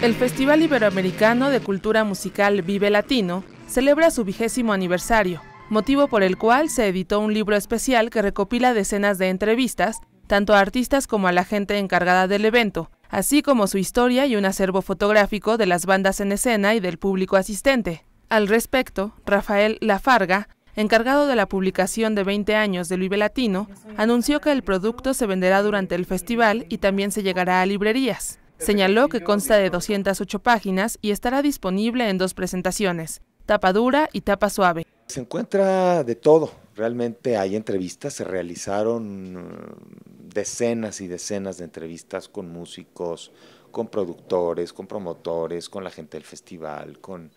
El Festival Iberoamericano de Cultura Musical Vive Latino celebra su vigésimo aniversario, motivo por el cual se editó un libro especial que recopila decenas de entrevistas, tanto a artistas como a la gente encargada del evento, así como su historia y un acervo fotográfico de las bandas en escena y del público asistente. Al respecto, Rafael Lafarga, encargado de la publicación de 20 años de Vive Latino, anunció que el producto se venderá durante el festival y también se llegará a librerías. Señaló que consta de 208 páginas y estará disponible en dos presentaciones, tapa dura y tapa suave. Se encuentra de todo, realmente hay entrevistas, se realizaron mm, decenas y decenas de entrevistas con músicos, con productores, con promotores, con la gente del festival, con,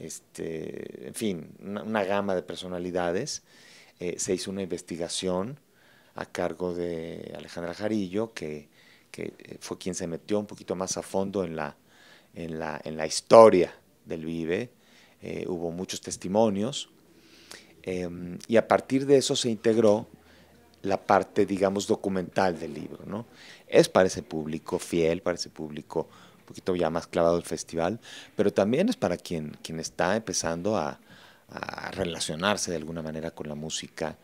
este, en fin, una, gama de personalidades. Eh, se hizo una investigación a cargo de Alejandra Jarillo que que eh, fue quien se metió un poquito más a fondo en la, en la, historia del Vive. Eh, hubo muchos testimonios em, y a partir de eso se integró la parte, digamos, documental del libro. ¿no? Es para ese público fiel, para ese público un poquito ya más clavado del festival, pero también es para quien, quien está empezando a, relacionarse de alguna manera con la música,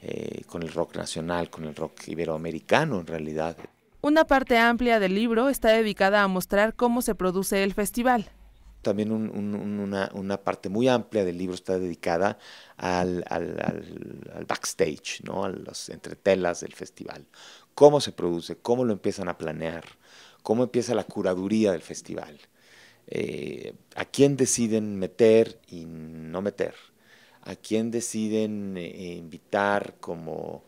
eh, con el rock nacional, con el rock iberoamericano en realidad. Una parte amplia del libro está dedicada a mostrar cómo se produce el festival. También una, parte muy amplia del libro está dedicada al, backstage, ¿no? a las entretelas del festival. Cómo se produce, cómo lo empiezan a planear, cómo empieza la curaduría del festival. Eh, a quién deciden meter y no meter, a quién deciden eh, invitar como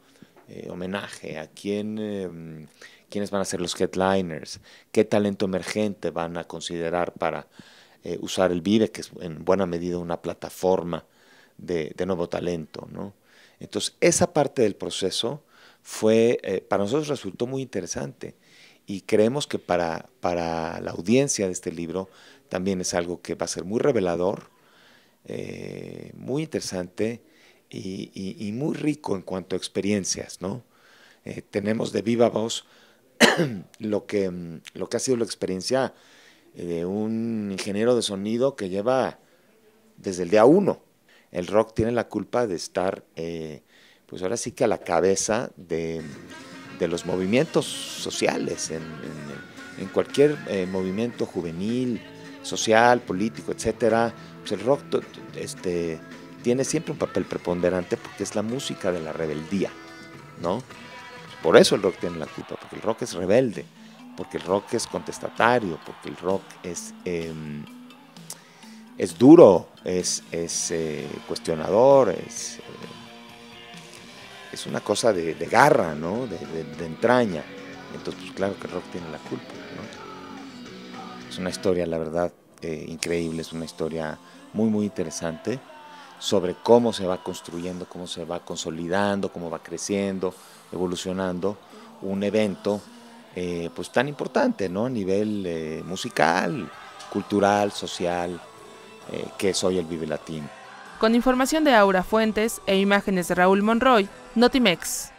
eh, homenaje, a quién, em, quiénes van a ser los headliners, qué talento emergente van a considerar para eh, usar el Vive, que es en buena medida una plataforma de, de nuevo talento. ¿no? Entonces, esa parte del proceso fue, eh, para nosotros resultó muy interesante y creemos que para, para la audiencia de este libro también es algo que va a ser muy revelador, muy interesante y, muy rico en cuanto a experiencias, ¿no? Eh, tenemos de viva voz lo que, mm, lo que ha sido la experiencia eh, de un ingeniero de sonido que lleva desde el día uno. El rock tiene la culpa de estar, eh, pues ahora sí que a la cabeza de, los movimientos sociales, en, cualquier movimiento juvenil, social, político, etc., pues el rock este, tiene siempre un papel preponderante porque es la música de la rebeldía, ¿no? Por eso el rock tiene la culpa, porque el rock es rebelde, porque el rock es contestatario, porque el rock es, em, es duro, es, es eh, cuestionador, es, eh, es una cosa de, garra, ¿no? De, entraña. Entonces, pues, claro que el rock tiene la culpa, ¿no? Es una historia, la verdad, eh, increíble, es una historia muy, muy interesante sobre cómo se va construyendo, cómo se va consolidando, cómo va creciendo, evolucionando un evento eh, pues tan importante, ¿no? A nivel eh, musical, cultural, social, eh, que es hoy el Vive Latino. Con información de Aura Fuentes e imágenes de Raúl Monroy, Notimex.